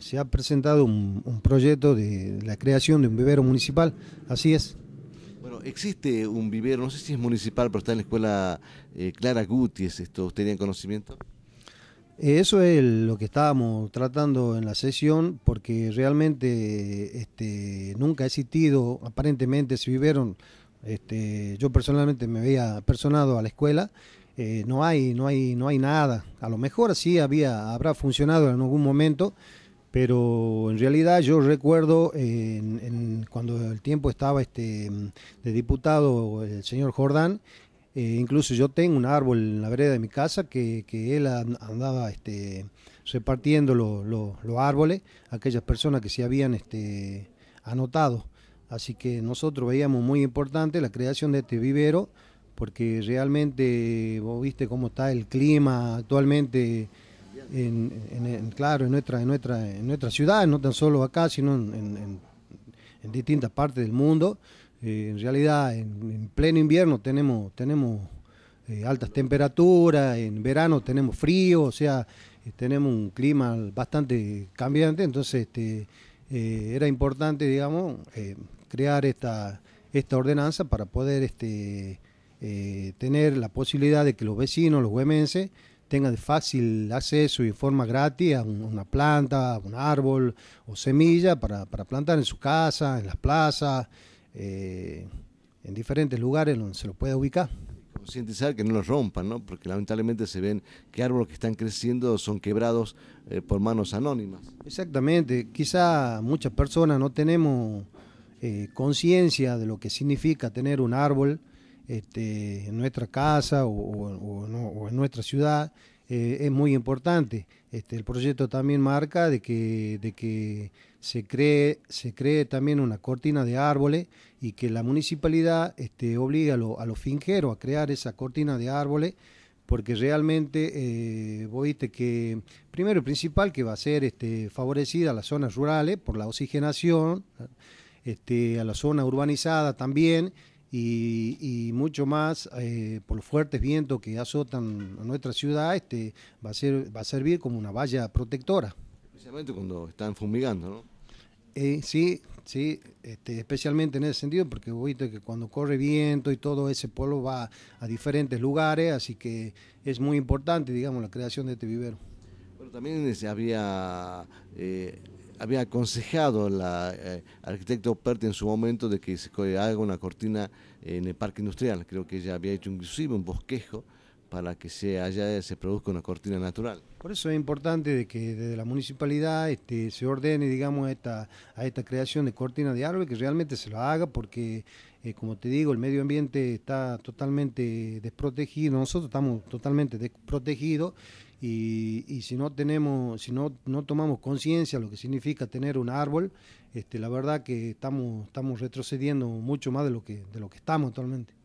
se ha presentado un, proyecto de la creación de un vivero municipal, así es. Bueno, existe un vivero, no sé si es municipal, pero está en la escuela eh, Clara Gutiérrez, ¿esto tenían conocimiento? Eh, eso es lo que estábamos tratando en la sesión, porque realmente este, nunca ha existido, aparentemente se vivieron, este, yo personalmente me había personado a la escuela, eh, no hay, no hay, no hay nada. A lo mejor sí había, habrá funcionado en algún momento, pero en realidad yo recuerdo cuando el tiempo estaba este de diputado el señor Jordán, eh, incluso yo tengo un árbol en la vereda de mi casa que, él andaba este, repartiendo los árboles a aquellas personas que se habían este, anotado. Así que nosotros veíamos muy importante la creación de este vivero, porque realmente, viste cómo está el clima actualmente en, claro, en nuestra, en nuestra, en nuestra ciudad, no tan solo acá, sino en, distintas partes del mundo. Eh, en realidad, en, pleno invierno tenemos, tenemos eh, altas temperaturas, en verano tenemos frío, o sea, eh, tenemos un clima bastante cambiante, entonces este, era importante, digamos, crear esta, esta ordenanza para poder este, tener la posibilidad de que los vecinos, los huemenses, tenga de fácil acceso y forma gratis a, una planta, un árbol o semilla para, plantar en su casa, en las plazas, eh, en diferentes lugares donde se lo pueda ubicar. Concientizar que no los rompan, ¿no? porque lamentablemente se ven que árboles que están creciendo son quebrados eh, por manos anónimas. Exactamente, quizá muchas personas no tenemos eh, conciencia de lo que significa tener un árbol este, en nuestra casa o, en nuestra ciudad eh, es muy importante. Este, el proyecto también marca de que, de que se, cree, se cree también una cortina de árboles y que la municipalidad este, obliga a, los finjeros a crear esa cortina de árboles porque realmente eh, que primero y principal que va a ser este, favorecida a las zonas rurales por la oxigenación, a la zona urbanizada también, y, mucho más eh, por los fuertes vientos que azotan a nuestra ciudad, este va a ser va a servir como una valla protectora. Especialmente cuando están fumigando, ¿no? Eh, sí, sí, este, especialmente en ese sentido, porque viste que cuando corre viento y todo ese pueblo va a diferentes lugares, así que es muy importante, digamos, la creación de este vivero. Bueno, también eh, se había había aconsejado al eh, arquitecto Perti en su momento de que se haga una cortina en el parque industrial. Creo que ella había hecho inclusive un bosquejo para que se haya, se produzca una cortina natural. Por eso es importante de que desde la municipalidad este, se ordene, digamos, a esta, a esta creación de cortina de árbol, que realmente se lo haga, porque, eh, como te digo, el medio ambiente está totalmente desprotegido, nosotros estamos totalmente desprotegidos, y, si no tenemos, si no, no tomamos conciencia de lo que significa tener un árbol, este, la verdad que estamos, estamos retrocediendo mucho más de lo que, de lo que estamos actualmente.